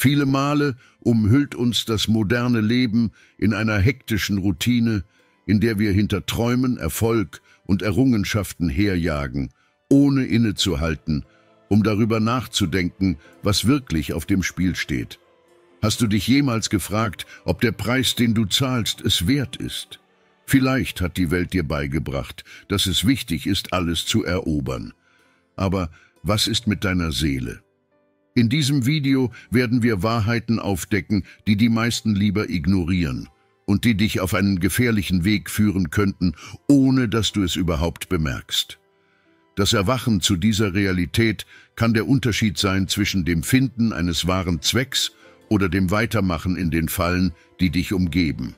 Viele Male umhüllt uns das moderne Leben in einer hektischen Routine, in der wir hinter Träumen, Erfolg und Errungenschaften herjagen, ohne innezuhalten, um darüber nachzudenken, was wirklich auf dem Spiel steht. Hast du dich jemals gefragt, ob der Preis, den du zahlst, es wert ist? Vielleicht hat die Welt dir beigebracht, dass es wichtig ist, alles zu erobern. Aber was ist mit deiner Seele? In diesem Video werden wir Wahrheiten aufdecken, die die meisten lieber ignorieren und die dich auf einen gefährlichen Weg führen könnten, ohne dass du es überhaupt bemerkst. Das Erwachen zu dieser Realität kann der Unterschied sein zwischen dem Finden eines wahren Zwecks oder dem Weitermachen in den Fallen, die dich umgeben.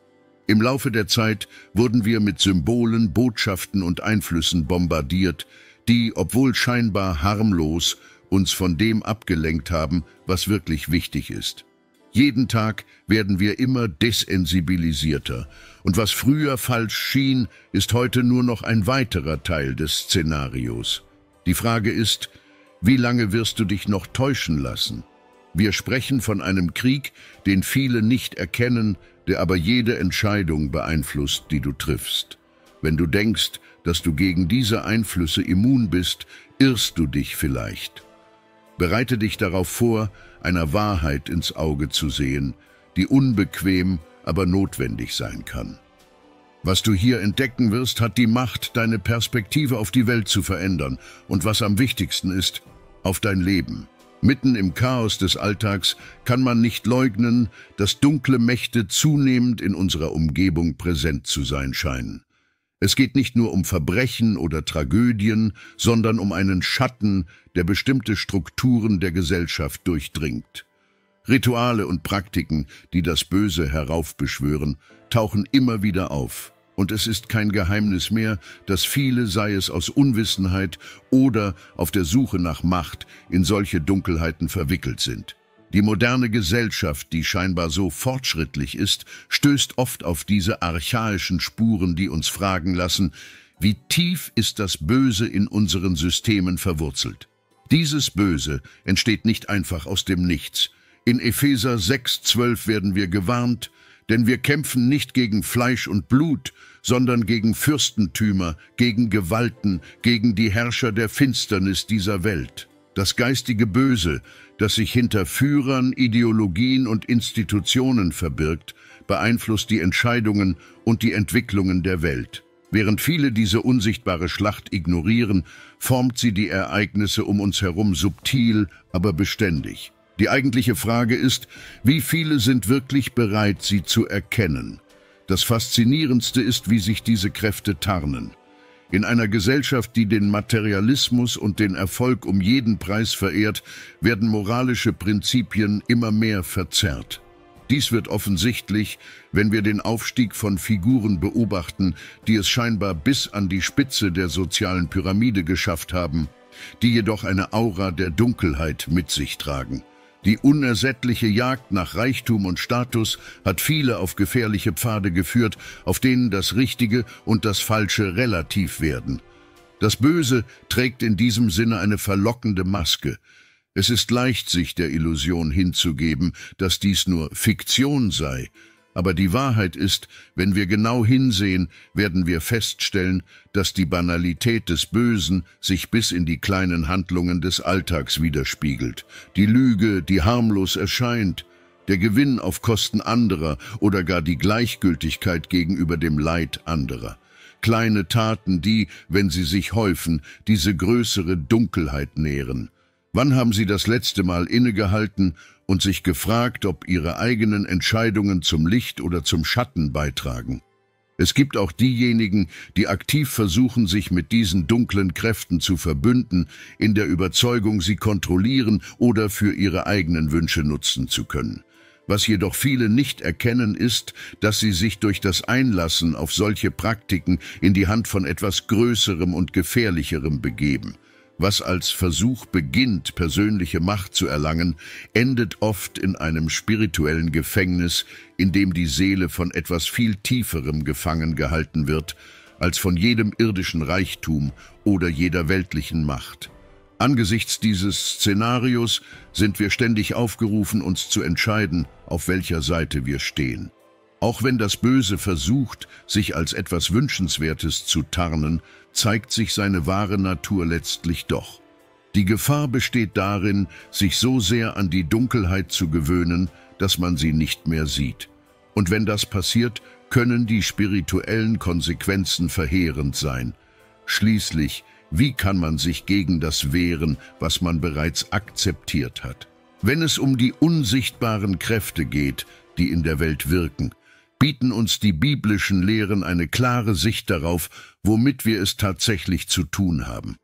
Im Laufe der Zeit wurden wir mit Symbolen, Botschaften und Einflüssen bombardiert, die, obwohl scheinbar harmlos, uns von dem abgelenkt haben, was wirklich wichtig ist. Jeden Tag werden wir immer desensibilisierter und was früher falsch schien, ist heute nur noch ein weiterer Teil des Szenarios. Die Frage ist, wie lange wirst du dich noch täuschen lassen? Wir sprechen von einem Krieg, den viele nicht erkennen, der aber jede Entscheidung beeinflusst, die du triffst. Wenn du denkst, dass du gegen diese Einflüsse immun bist, irrst du dich vielleicht. Bereite dich darauf vor, einer Wahrheit ins Auge zu sehen, die unbequem, aber notwendig sein kann. Was du hier entdecken wirst, hat die Macht, deine Perspektive auf die Welt zu verändern und was am wichtigsten ist, auf dein Leben. Mitten im Chaos des Alltags kann man nicht leugnen, dass dunkle Mächte zunehmend in unserer Umgebung präsent zu sein scheinen. Es geht nicht nur um Verbrechen oder Tragödien, sondern um einen Schatten, der bestimmte Strukturen der Gesellschaft durchdringt. Rituale und Praktiken, die das Böse heraufbeschwören, tauchen immer wieder auf. Und es ist kein Geheimnis mehr, dass viele, sei es aus Unwissenheit oder auf der Suche nach Macht, in solche Dunkelheiten verwickelt sind. Die moderne Gesellschaft, die scheinbar so fortschrittlich ist, stößt oft auf diese archaischen Spuren, die uns fragen lassen, wie tief ist das Böse in unseren Systemen verwurzelt? Dieses Böse entsteht nicht einfach aus dem Nichts. In Epheser 6,12 werden wir gewarnt, denn wir kämpfen nicht gegen Fleisch und Blut, sondern gegen Fürstentümer, gegen Gewalten, gegen die Herrscher der Finsternis dieser Welt. Das geistige Böse, das sich hinter Führern, Ideologien und Institutionen verbirgt, beeinflusst die Entscheidungen und die Entwicklungen der Welt. Während viele diese unsichtbare Schlacht ignorieren, formt sie die Ereignisse um uns herum subtil, aber beständig. Die eigentliche Frage ist, wie viele sind wirklich bereit, sie zu erkennen? Das Faszinierendste ist, wie sich diese Kräfte tarnen. In einer Gesellschaft, die den Materialismus und den Erfolg um jeden Preis verehrt, werden moralische Prinzipien immer mehr verzerrt. Dies wird offensichtlich, wenn wir den Aufstieg von Figuren beobachten, die es scheinbar bis an die Spitze der sozialen Pyramide geschafft haben, die jedoch eine Aura der Dunkelheit mit sich tragen. Die unersättliche Jagd nach Reichtum und Status hat viele auf gefährliche Pfade geführt, auf denen das Richtige und das Falsche relativ werden. Das Böse trägt in diesem Sinne eine verlockende Maske. Es ist leicht, sich der Illusion hinzugeben, dass dies nur Fiktion sei, aber die Wahrheit ist, wenn wir genau hinsehen, werden wir feststellen, dass die Banalität des Bösen sich bis in die kleinen Handlungen des Alltags widerspiegelt. Die Lüge, die harmlos erscheint, der Gewinn auf Kosten anderer oder gar die Gleichgültigkeit gegenüber dem Leid anderer. Kleine Taten, die, wenn sie sich häufen, diese größere Dunkelheit nähren. Wann haben Sie das letzte Mal innegehalten und sich gefragt, ob ihre eigenen Entscheidungen zum Licht oder zum Schatten beitragen. Es gibt auch diejenigen, die aktiv versuchen, sich mit diesen dunklen Kräften zu verbünden, in der Überzeugung, sie kontrollieren oder für ihre eigenen Wünsche nutzen zu können. Was jedoch viele nicht erkennen ist, dass sie sich durch das Einlassen auf solche Praktiken in die Hand von etwas Größerem und Gefährlicherem begeben – was als Versuch beginnt, persönliche Macht zu erlangen, endet oft in einem spirituellen Gefängnis, in dem die Seele von etwas viel Tieferem gefangen gehalten wird, als von jedem irdischen Reichtum oder jeder weltlichen Macht. Angesichts dieses Szenarios sind wir ständig aufgerufen, uns zu entscheiden, auf welcher Seite wir stehen. Auch wenn das Böse versucht, sich als etwas Wünschenswertes zu tarnen, zeigt sich seine wahre Natur letztlich doch. Die Gefahr besteht darin, sich so sehr an die Dunkelheit zu gewöhnen, dass man sie nicht mehr sieht. Und wenn das passiert, können die spirituellen Konsequenzen verheerend sein. Schließlich, wie kann man sich gegen das wehren, was man bereits akzeptiert hat? Wenn es um die unsichtbaren Kräfte geht, die in der Welt wirken, bieten uns die biblischen Lehren eine klare Sicht darauf, womit wir es tatsächlich zu tun haben.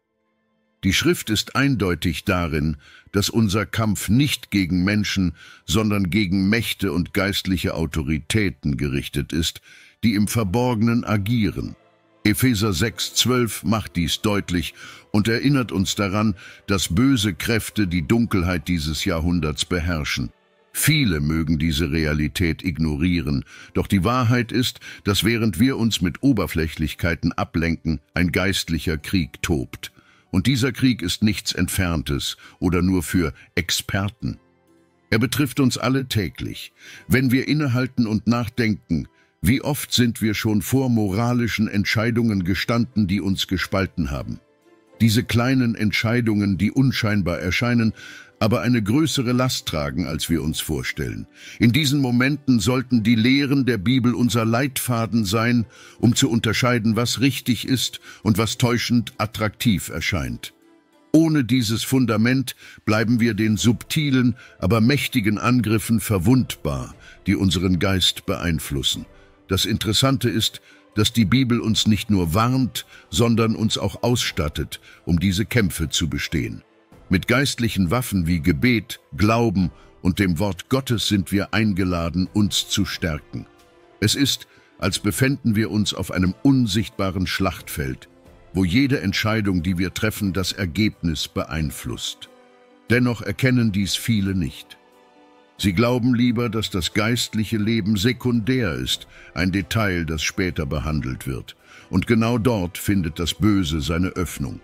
Die Schrift ist eindeutig darin, dass unser Kampf nicht gegen Menschen, sondern gegen Mächte und geistliche Autoritäten gerichtet ist, die im Verborgenen agieren. Epheser 6,12 macht dies deutlich und erinnert uns daran, dass böse Kräfte die Dunkelheit dieses Jahrhunderts beherrschen. Viele mögen diese Realität ignorieren, doch die Wahrheit ist, dass während wir uns mit Oberflächlichkeiten ablenken, ein geistlicher Krieg tobt. Und dieser Krieg ist nichts Entferntes oder nur für Experten. Er betrifft uns alle täglich. Wenn wir innehalten und nachdenken, wie oft sind wir schon vor moralischen Entscheidungen gestanden, die uns gespalten haben. Diese kleinen Entscheidungen, die unscheinbar erscheinen, aber eine größere Last tragen, als wir uns vorstellen. In diesen Momenten sollten die Lehren der Bibel unser Leitfaden sein, um zu unterscheiden, was richtig ist und was täuschend attraktiv erscheint. Ohne dieses Fundament bleiben wir den subtilen, aber mächtigen Angriffen verwundbar, die unseren Geist beeinflussen. Das Interessante ist, dass die Bibel uns nicht nur warnt, sondern uns auch ausstattet, um diese Kämpfe zu bestehen. Mit geistlichen Waffen wie Gebet, Glauben und dem Wort Gottes sind wir eingeladen, uns zu stärken. Es ist, als befänden wir uns auf einem unsichtbaren Schlachtfeld, wo jede Entscheidung, die wir treffen, das Ergebnis beeinflusst. Dennoch erkennen dies viele nicht. Sie glauben lieber, dass das geistliche Leben sekundär ist, ein Detail, das später behandelt wird. Und genau dort findet das Böse seine Öffnung.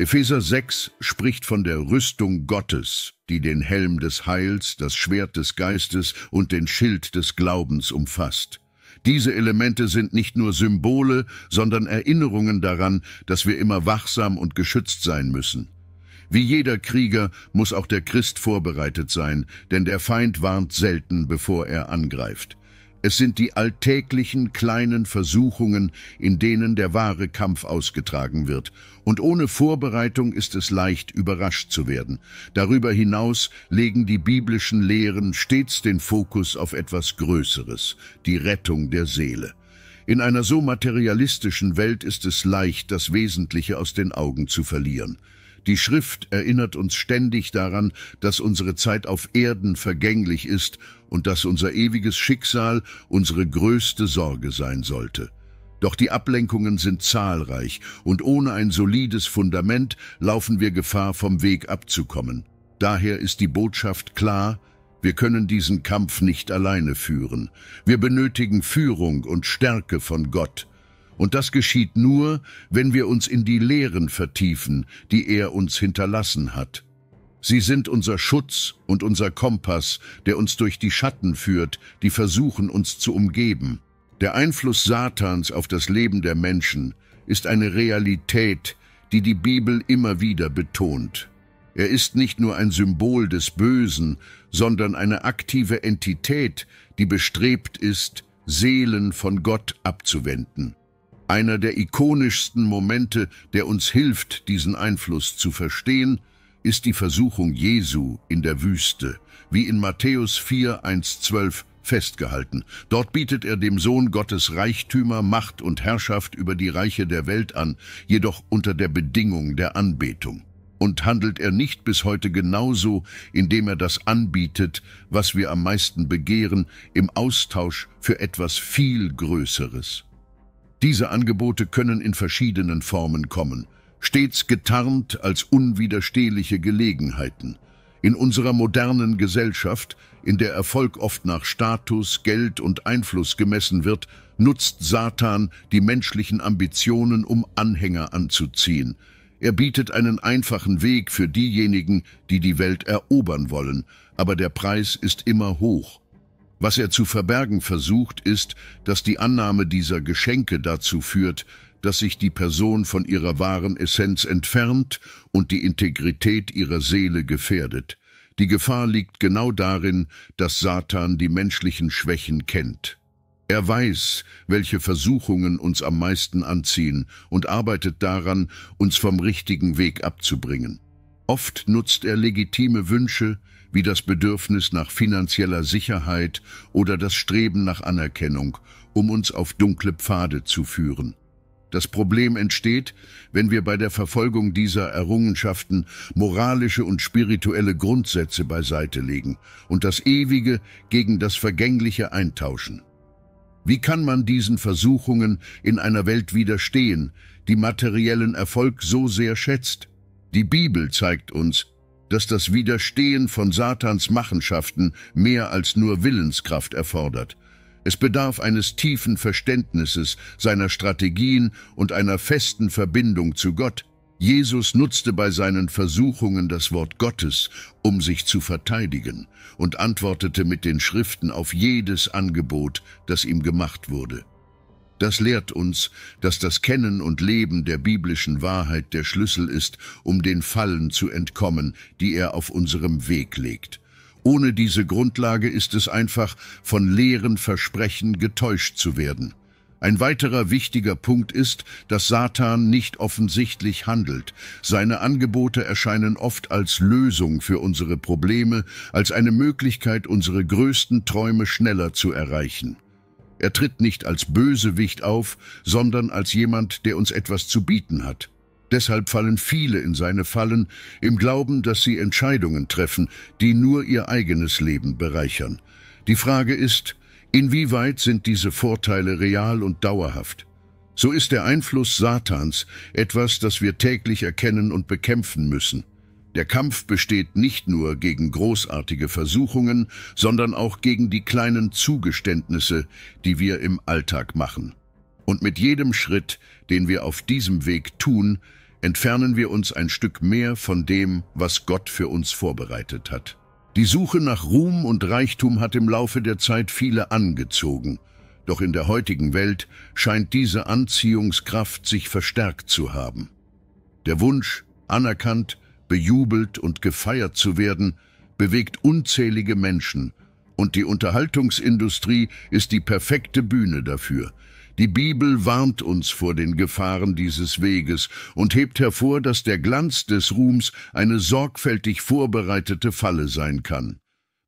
Epheser 6 spricht von der Rüstung Gottes, die den Helm des Heils, das Schwert des Geistes und den Schild des Glaubens umfasst. Diese Elemente sind nicht nur Symbole, sondern Erinnerungen daran, dass wir immer wachsam und geschützt sein müssen. Wie jeder Krieger muss auch der Christ vorbereitet sein, denn der Feind warnt selten, bevor er angreift. Es sind die alltäglichen kleinen Versuchungen, in denen der wahre Kampf ausgetragen wird. Und ohne Vorbereitung ist es leicht, überrascht zu werden. Darüber hinaus legen die biblischen Lehren stets den Fokus auf etwas Größeres, die Rettung der Seele. In einer so materialistischen Welt ist es leicht, das Wesentliche aus den Augen zu verlieren. Die Schrift erinnert uns ständig daran, dass unsere Zeit auf Erden vergänglich ist und dass unser ewiges Schicksal unsere größte Sorge sein sollte. Doch die Ablenkungen sind zahlreich und ohne ein solides Fundament laufen wir Gefahr, vom Weg abzukommen. Daher ist die Botschaft klar, wir können diesen Kampf nicht alleine führen. Wir benötigen Führung und Stärke von Gott. Und das geschieht nur, wenn wir uns in die Lehren vertiefen, die er uns hinterlassen hat. Sie sind unser Schutz und unser Kompass, der uns durch die Schatten führt, die versuchen, uns zu umgeben. Der Einfluss Satans auf das Leben der Menschen ist eine Realität, die die Bibel immer wieder betont. Er ist nicht nur ein Symbol des Bösen, sondern eine aktive Entität, die bestrebt ist, Seelen von Gott abzuwenden einer der ikonischsten Momente, der uns hilft, diesen Einfluss zu verstehen, ist die Versuchung Jesu in der Wüste, wie in Matthäus 4, 1, 12 festgehalten. Dort bietet er dem Sohn Gottes Reichtümer, Macht und Herrschaft über die Reiche der Welt an, jedoch unter der Bedingung der Anbetung. Und handelt er nicht bis heute genauso, indem er das anbietet, was wir am meisten begehren, im Austausch für etwas viel Größeres? Diese Angebote können in verschiedenen Formen kommen, stets getarnt als unwiderstehliche Gelegenheiten. In unserer modernen Gesellschaft, in der Erfolg oft nach Status, Geld und Einfluss gemessen wird, nutzt Satan die menschlichen Ambitionen, um Anhänger anzuziehen. Er bietet einen einfachen Weg für diejenigen, die die Welt erobern wollen, aber der Preis ist immer hoch was er zu verbergen versucht, ist, dass die Annahme dieser Geschenke dazu führt, dass sich die Person von ihrer wahren Essenz entfernt und die Integrität ihrer Seele gefährdet. Die Gefahr liegt genau darin, dass Satan die menschlichen Schwächen kennt. Er weiß, welche Versuchungen uns am meisten anziehen und arbeitet daran, uns vom richtigen Weg abzubringen. Oft nutzt er legitime Wünsche, wie das Bedürfnis nach finanzieller Sicherheit oder das Streben nach Anerkennung, um uns auf dunkle Pfade zu führen. Das Problem entsteht, wenn wir bei der Verfolgung dieser Errungenschaften moralische und spirituelle Grundsätze beiseite legen und das Ewige gegen das Vergängliche eintauschen. Wie kann man diesen Versuchungen in einer Welt widerstehen, die materiellen Erfolg so sehr schätzt? Die Bibel zeigt uns, dass das Widerstehen von Satans Machenschaften mehr als nur Willenskraft erfordert. Es bedarf eines tiefen Verständnisses seiner Strategien und einer festen Verbindung zu Gott. Jesus nutzte bei seinen Versuchungen das Wort Gottes, um sich zu verteidigen und antwortete mit den Schriften auf jedes Angebot, das ihm gemacht wurde. Das lehrt uns, dass das Kennen und Leben der biblischen Wahrheit der Schlüssel ist, um den Fallen zu entkommen, die er auf unserem Weg legt. Ohne diese Grundlage ist es einfach, von leeren Versprechen getäuscht zu werden. Ein weiterer wichtiger Punkt ist, dass Satan nicht offensichtlich handelt. Seine Angebote erscheinen oft als Lösung für unsere Probleme, als eine Möglichkeit, unsere größten Träume schneller zu erreichen. Er tritt nicht als Bösewicht auf, sondern als jemand, der uns etwas zu bieten hat. Deshalb fallen viele in seine Fallen im Glauben, dass sie Entscheidungen treffen, die nur ihr eigenes Leben bereichern. Die Frage ist, inwieweit sind diese Vorteile real und dauerhaft? So ist der Einfluss Satans etwas, das wir täglich erkennen und bekämpfen müssen. Der Kampf besteht nicht nur gegen großartige Versuchungen, sondern auch gegen die kleinen Zugeständnisse, die wir im Alltag machen. Und mit jedem Schritt, den wir auf diesem Weg tun, entfernen wir uns ein Stück mehr von dem, was Gott für uns vorbereitet hat. Die Suche nach Ruhm und Reichtum hat im Laufe der Zeit viele angezogen, doch in der heutigen Welt scheint diese Anziehungskraft sich verstärkt zu haben. Der Wunsch, anerkannt bejubelt und gefeiert zu werden, bewegt unzählige Menschen und die Unterhaltungsindustrie ist die perfekte Bühne dafür. Die Bibel warnt uns vor den Gefahren dieses Weges und hebt hervor, dass der Glanz des Ruhms eine sorgfältig vorbereitete Falle sein kann.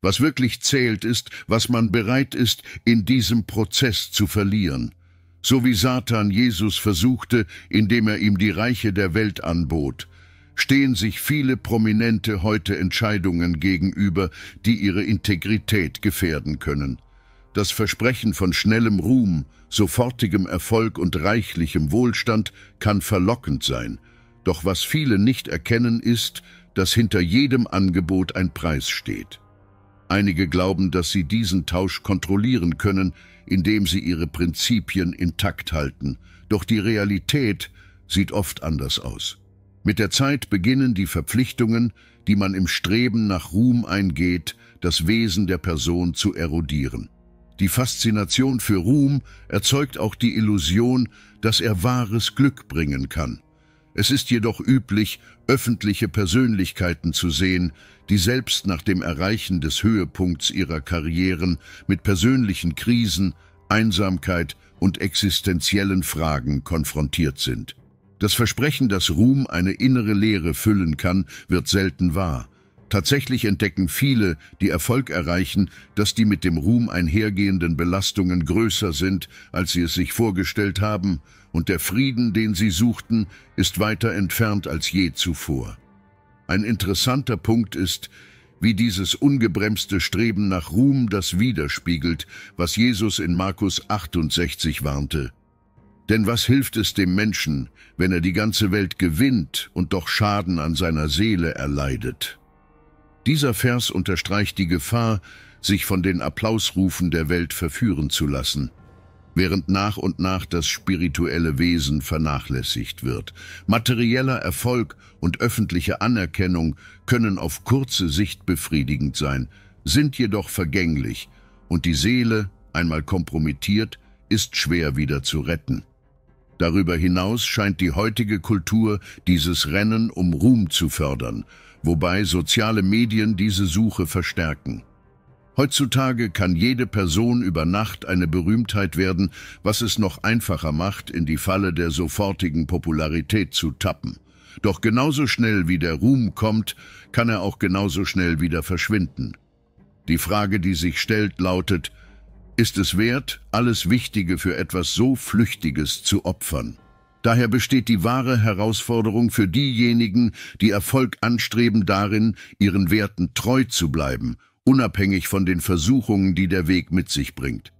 Was wirklich zählt ist, was man bereit ist, in diesem Prozess zu verlieren. So wie Satan Jesus versuchte, indem er ihm die Reiche der Welt anbot stehen sich viele Prominente heute Entscheidungen gegenüber, die ihre Integrität gefährden können. Das Versprechen von schnellem Ruhm, sofortigem Erfolg und reichlichem Wohlstand kann verlockend sein. Doch was viele nicht erkennen ist, dass hinter jedem Angebot ein Preis steht. Einige glauben, dass sie diesen Tausch kontrollieren können, indem sie ihre Prinzipien intakt halten. Doch die Realität sieht oft anders aus. Mit der Zeit beginnen die Verpflichtungen, die man im Streben nach Ruhm eingeht, das Wesen der Person zu erodieren. Die Faszination für Ruhm erzeugt auch die Illusion, dass er wahres Glück bringen kann. Es ist jedoch üblich, öffentliche Persönlichkeiten zu sehen, die selbst nach dem Erreichen des Höhepunkts ihrer Karrieren mit persönlichen Krisen, Einsamkeit und existenziellen Fragen konfrontiert sind. Das Versprechen, dass Ruhm eine innere Leere füllen kann, wird selten wahr. Tatsächlich entdecken viele, die Erfolg erreichen, dass die mit dem Ruhm einhergehenden Belastungen größer sind, als sie es sich vorgestellt haben, und der Frieden, den sie suchten, ist weiter entfernt als je zuvor. Ein interessanter Punkt ist, wie dieses ungebremste Streben nach Ruhm das widerspiegelt, was Jesus in Markus 68 warnte. Denn was hilft es dem Menschen, wenn er die ganze Welt gewinnt und doch Schaden an seiner Seele erleidet? Dieser Vers unterstreicht die Gefahr, sich von den Applausrufen der Welt verführen zu lassen, während nach und nach das spirituelle Wesen vernachlässigt wird. Materieller Erfolg und öffentliche Anerkennung können auf kurze Sicht befriedigend sein, sind jedoch vergänglich und die Seele, einmal kompromittiert, ist schwer wieder zu retten. Darüber hinaus scheint die heutige Kultur dieses Rennen um Ruhm zu fördern, wobei soziale Medien diese Suche verstärken. Heutzutage kann jede Person über Nacht eine Berühmtheit werden, was es noch einfacher macht, in die Falle der sofortigen Popularität zu tappen. Doch genauso schnell wie der Ruhm kommt, kann er auch genauso schnell wieder verschwinden. Die Frage, die sich stellt, lautet, ist es wert, alles Wichtige für etwas so Flüchtiges zu opfern. Daher besteht die wahre Herausforderung für diejenigen, die Erfolg anstreben, darin, ihren Werten treu zu bleiben, unabhängig von den Versuchungen, die der Weg mit sich bringt.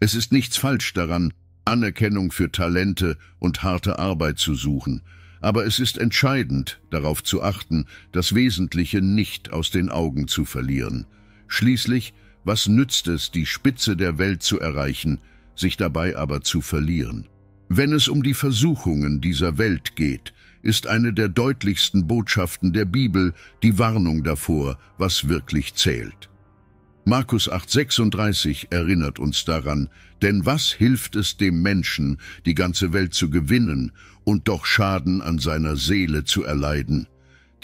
Es ist nichts falsch daran, Anerkennung für Talente und harte Arbeit zu suchen, aber es ist entscheidend, darauf zu achten, das Wesentliche nicht aus den Augen zu verlieren. Schließlich was nützt es, die Spitze der Welt zu erreichen, sich dabei aber zu verlieren? Wenn es um die Versuchungen dieser Welt geht, ist eine der deutlichsten Botschaften der Bibel die Warnung davor, was wirklich zählt. Markus 8:36 erinnert uns daran, denn was hilft es dem Menschen, die ganze Welt zu gewinnen und doch Schaden an seiner Seele zu erleiden?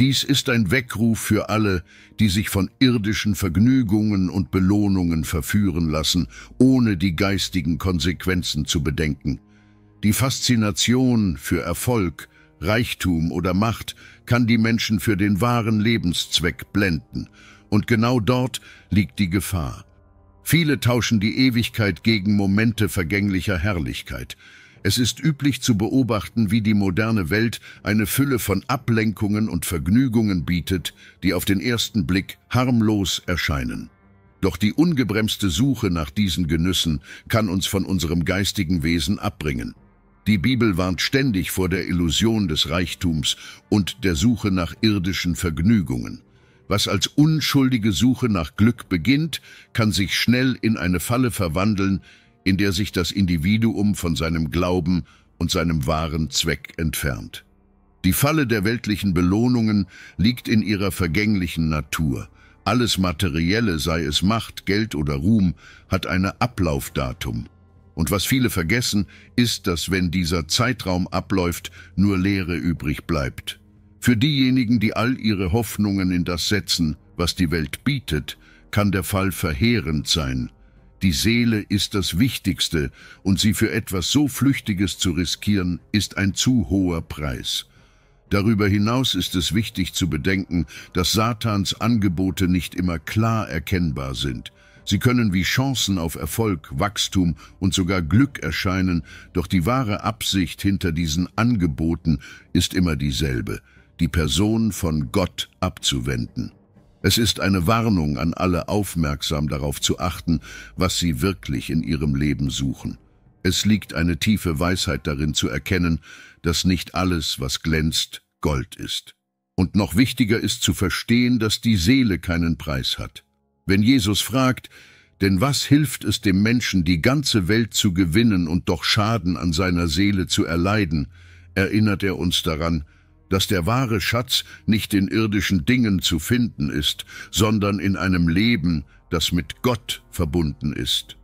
Dies ist ein Weckruf für alle, die sich von irdischen Vergnügungen und Belohnungen verführen lassen, ohne die geistigen Konsequenzen zu bedenken. Die Faszination für Erfolg, Reichtum oder Macht kann die Menschen für den wahren Lebenszweck blenden. Und genau dort liegt die Gefahr. Viele tauschen die Ewigkeit gegen Momente vergänglicher Herrlichkeit. Es ist üblich zu beobachten, wie die moderne Welt eine Fülle von Ablenkungen und Vergnügungen bietet, die auf den ersten Blick harmlos erscheinen. Doch die ungebremste Suche nach diesen Genüssen kann uns von unserem geistigen Wesen abbringen. Die Bibel warnt ständig vor der Illusion des Reichtums und der Suche nach irdischen Vergnügungen. Was als unschuldige Suche nach Glück beginnt, kann sich schnell in eine Falle verwandeln, in der sich das Individuum von seinem Glauben und seinem wahren Zweck entfernt. Die Falle der weltlichen Belohnungen liegt in ihrer vergänglichen Natur. Alles Materielle, sei es Macht, Geld oder Ruhm, hat eine Ablaufdatum. Und was viele vergessen, ist, dass wenn dieser Zeitraum abläuft, nur Leere übrig bleibt. Für diejenigen, die all ihre Hoffnungen in das setzen, was die Welt bietet, kann der Fall verheerend sein – die Seele ist das Wichtigste und sie für etwas so Flüchtiges zu riskieren, ist ein zu hoher Preis. Darüber hinaus ist es wichtig zu bedenken, dass Satans Angebote nicht immer klar erkennbar sind. Sie können wie Chancen auf Erfolg, Wachstum und sogar Glück erscheinen, doch die wahre Absicht hinter diesen Angeboten ist immer dieselbe, die Person von Gott abzuwenden. Es ist eine Warnung an alle, aufmerksam darauf zu achten, was sie wirklich in ihrem Leben suchen. Es liegt eine tiefe Weisheit darin zu erkennen, dass nicht alles, was glänzt, Gold ist. Und noch wichtiger ist zu verstehen, dass die Seele keinen Preis hat. Wenn Jesus fragt, denn was hilft es dem Menschen, die ganze Welt zu gewinnen und doch Schaden an seiner Seele zu erleiden, erinnert er uns daran, dass der wahre Schatz nicht in irdischen Dingen zu finden ist, sondern in einem Leben, das mit Gott verbunden ist.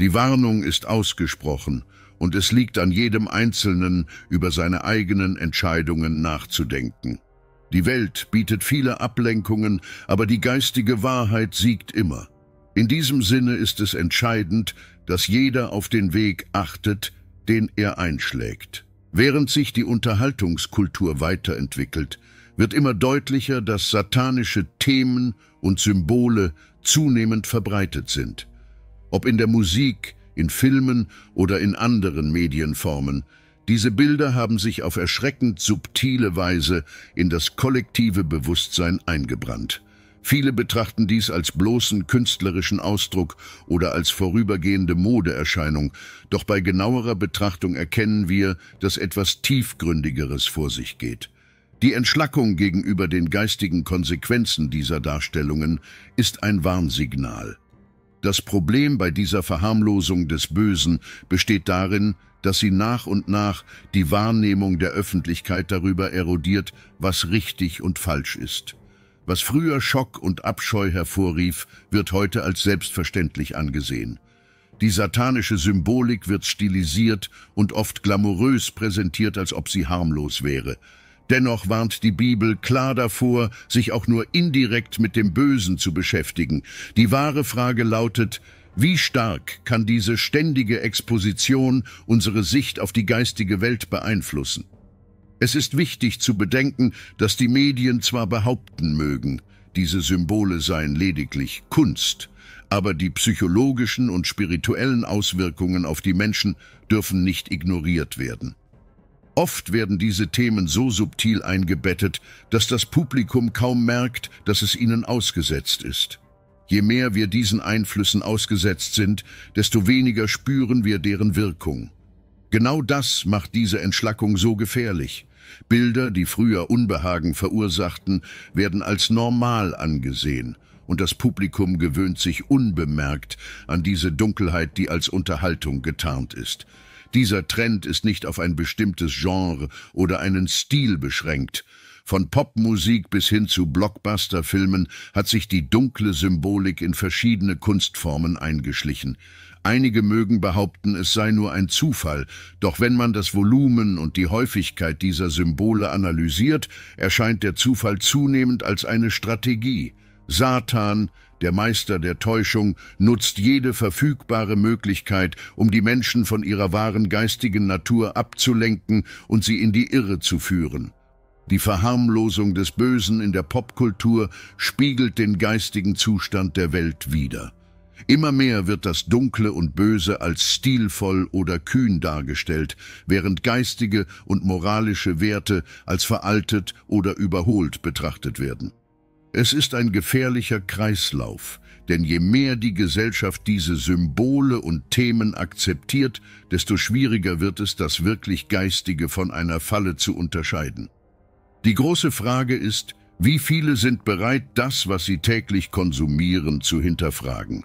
Die Warnung ist ausgesprochen und es liegt an jedem Einzelnen, über seine eigenen Entscheidungen nachzudenken. Die Welt bietet viele Ablenkungen, aber die geistige Wahrheit siegt immer. In diesem Sinne ist es entscheidend, dass jeder auf den Weg achtet, den er einschlägt. Während sich die Unterhaltungskultur weiterentwickelt, wird immer deutlicher, dass satanische Themen und Symbole zunehmend verbreitet sind. Ob in der Musik, in Filmen oder in anderen Medienformen, diese Bilder haben sich auf erschreckend subtile Weise in das kollektive Bewusstsein eingebrannt. Viele betrachten dies als bloßen künstlerischen Ausdruck oder als vorübergehende Modeerscheinung, doch bei genauerer Betrachtung erkennen wir, dass etwas Tiefgründigeres vor sich geht. Die Entschlackung gegenüber den geistigen Konsequenzen dieser Darstellungen ist ein Warnsignal. Das Problem bei dieser Verharmlosung des Bösen besteht darin, dass sie nach und nach die Wahrnehmung der Öffentlichkeit darüber erodiert, was richtig und falsch ist. Was früher Schock und Abscheu hervorrief, wird heute als selbstverständlich angesehen. Die satanische Symbolik wird stilisiert und oft glamourös präsentiert, als ob sie harmlos wäre. Dennoch warnt die Bibel klar davor, sich auch nur indirekt mit dem Bösen zu beschäftigen. Die wahre Frage lautet, wie stark kann diese ständige Exposition unsere Sicht auf die geistige Welt beeinflussen? Es ist wichtig zu bedenken, dass die Medien zwar behaupten mögen, diese Symbole seien lediglich Kunst, aber die psychologischen und spirituellen Auswirkungen auf die Menschen dürfen nicht ignoriert werden. Oft werden diese Themen so subtil eingebettet, dass das Publikum kaum merkt, dass es ihnen ausgesetzt ist. Je mehr wir diesen Einflüssen ausgesetzt sind, desto weniger spüren wir deren Wirkung. Genau das macht diese Entschlackung so gefährlich. Bilder, die früher Unbehagen verursachten, werden als normal angesehen und das Publikum gewöhnt sich unbemerkt an diese Dunkelheit, die als Unterhaltung getarnt ist. Dieser Trend ist nicht auf ein bestimmtes Genre oder einen Stil beschränkt. Von Popmusik bis hin zu Blockbusterfilmen hat sich die dunkle Symbolik in verschiedene Kunstformen eingeschlichen. Einige mögen behaupten, es sei nur ein Zufall, doch wenn man das Volumen und die Häufigkeit dieser Symbole analysiert, erscheint der Zufall zunehmend als eine Strategie. Satan, der Meister der Täuschung, nutzt jede verfügbare Möglichkeit, um die Menschen von ihrer wahren geistigen Natur abzulenken und sie in die Irre zu führen. Die Verharmlosung des Bösen in der Popkultur spiegelt den geistigen Zustand der Welt wider. Immer mehr wird das Dunkle und Böse als stilvoll oder kühn dargestellt, während geistige und moralische Werte als veraltet oder überholt betrachtet werden. Es ist ein gefährlicher Kreislauf, denn je mehr die Gesellschaft diese Symbole und Themen akzeptiert, desto schwieriger wird es, das wirklich Geistige von einer Falle zu unterscheiden. Die große Frage ist, wie viele sind bereit, das, was sie täglich konsumieren, zu hinterfragen?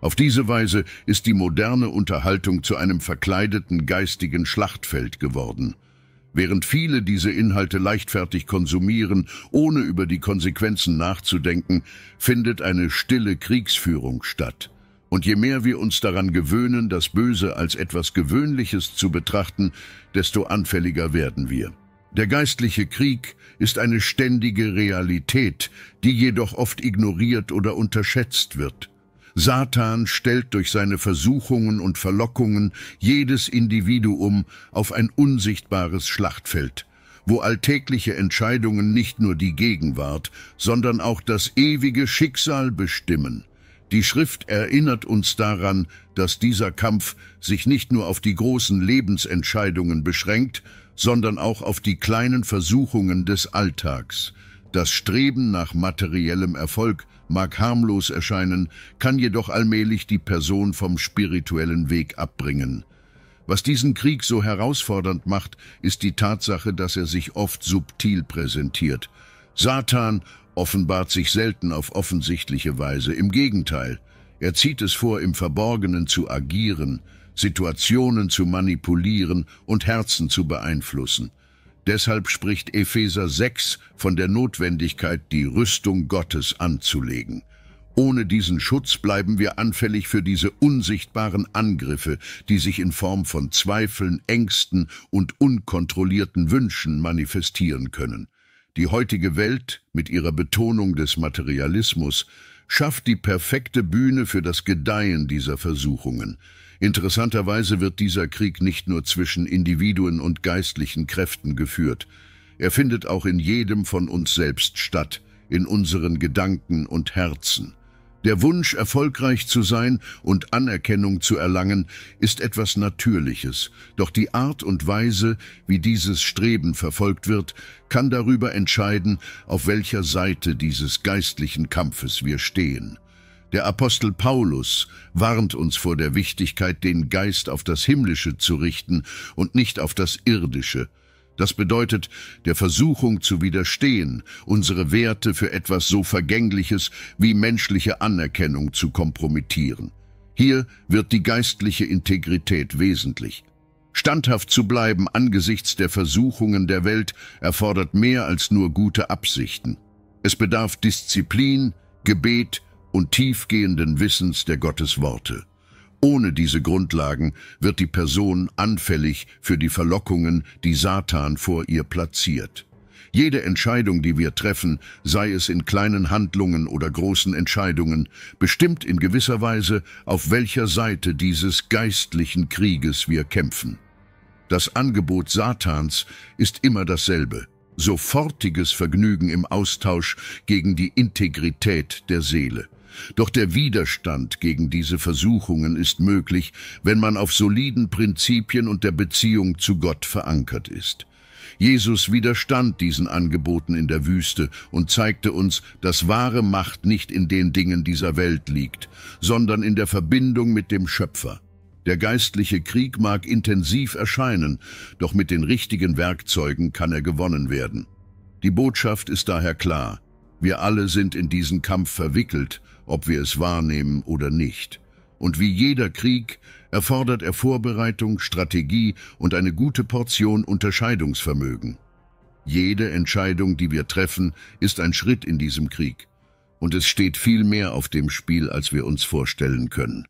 Auf diese Weise ist die moderne Unterhaltung zu einem verkleideten geistigen Schlachtfeld geworden. Während viele diese Inhalte leichtfertig konsumieren, ohne über die Konsequenzen nachzudenken, findet eine stille Kriegsführung statt. Und je mehr wir uns daran gewöhnen, das Böse als etwas Gewöhnliches zu betrachten, desto anfälliger werden wir. Der geistliche Krieg ist eine ständige Realität, die jedoch oft ignoriert oder unterschätzt wird. Satan stellt durch seine Versuchungen und Verlockungen jedes Individuum auf ein unsichtbares Schlachtfeld, wo alltägliche Entscheidungen nicht nur die Gegenwart, sondern auch das ewige Schicksal bestimmen. Die Schrift erinnert uns daran, dass dieser Kampf sich nicht nur auf die großen Lebensentscheidungen beschränkt, sondern auch auf die kleinen Versuchungen des Alltags. Das Streben nach materiellem Erfolg mag harmlos erscheinen, kann jedoch allmählich die Person vom spirituellen Weg abbringen. Was diesen Krieg so herausfordernd macht, ist die Tatsache, dass er sich oft subtil präsentiert. Satan offenbart sich selten auf offensichtliche Weise, im Gegenteil. Er zieht es vor, im Verborgenen zu agieren, Situationen zu manipulieren und Herzen zu beeinflussen. Deshalb spricht Epheser 6 von der Notwendigkeit, die Rüstung Gottes anzulegen. Ohne diesen Schutz bleiben wir anfällig für diese unsichtbaren Angriffe, die sich in Form von Zweifeln, Ängsten und unkontrollierten Wünschen manifestieren können. Die heutige Welt, mit ihrer Betonung des Materialismus, schafft die perfekte Bühne für das Gedeihen dieser Versuchungen. Interessanterweise wird dieser Krieg nicht nur zwischen Individuen und geistlichen Kräften geführt. Er findet auch in jedem von uns selbst statt, in unseren Gedanken und Herzen. Der Wunsch, erfolgreich zu sein und Anerkennung zu erlangen, ist etwas Natürliches, doch die Art und Weise, wie dieses Streben verfolgt wird, kann darüber entscheiden, auf welcher Seite dieses geistlichen Kampfes wir stehen. Der Apostel Paulus warnt uns vor der Wichtigkeit, den Geist auf das Himmlische zu richten und nicht auf das Irdische, das bedeutet, der Versuchung zu widerstehen, unsere Werte für etwas so Vergängliches wie menschliche Anerkennung zu kompromittieren. Hier wird die geistliche Integrität wesentlich. Standhaft zu bleiben angesichts der Versuchungen der Welt erfordert mehr als nur gute Absichten. Es bedarf Disziplin, Gebet und tiefgehenden Wissens der Gottesworte. Ohne diese Grundlagen wird die Person anfällig für die Verlockungen, die Satan vor ihr platziert. Jede Entscheidung, die wir treffen, sei es in kleinen Handlungen oder großen Entscheidungen, bestimmt in gewisser Weise, auf welcher Seite dieses geistlichen Krieges wir kämpfen. Das Angebot Satans ist immer dasselbe, sofortiges Vergnügen im Austausch gegen die Integrität der Seele. Doch der Widerstand gegen diese Versuchungen ist möglich, wenn man auf soliden Prinzipien und der Beziehung zu Gott verankert ist. Jesus widerstand diesen Angeboten in der Wüste und zeigte uns, dass wahre Macht nicht in den Dingen dieser Welt liegt, sondern in der Verbindung mit dem Schöpfer. Der geistliche Krieg mag intensiv erscheinen, doch mit den richtigen Werkzeugen kann er gewonnen werden. Die Botschaft ist daher klar. Wir alle sind in diesen Kampf verwickelt ob wir es wahrnehmen oder nicht. Und wie jeder Krieg erfordert er Vorbereitung, Strategie und eine gute Portion Unterscheidungsvermögen. Jede Entscheidung, die wir treffen, ist ein Schritt in diesem Krieg. Und es steht viel mehr auf dem Spiel, als wir uns vorstellen können.